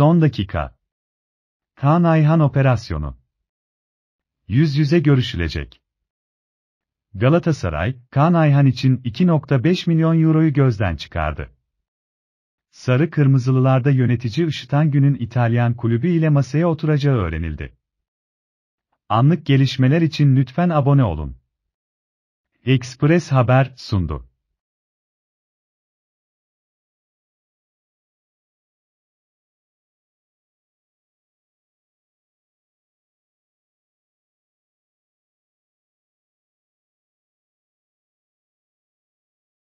Son dakika. Kaan Ayhan operasyonu. Yüz yüze görüşülecek. Galatasaray, Kaan Ayhan için 2.5 milyon euroyu gözden çıkardı. Sarı Kırmızılılarda yönetici Işıtan Gün'ün İtalyan kulübü ile masaya oturacağı öğrenildi. Anlık gelişmeler için lütfen abone olun. Express Haber sundu.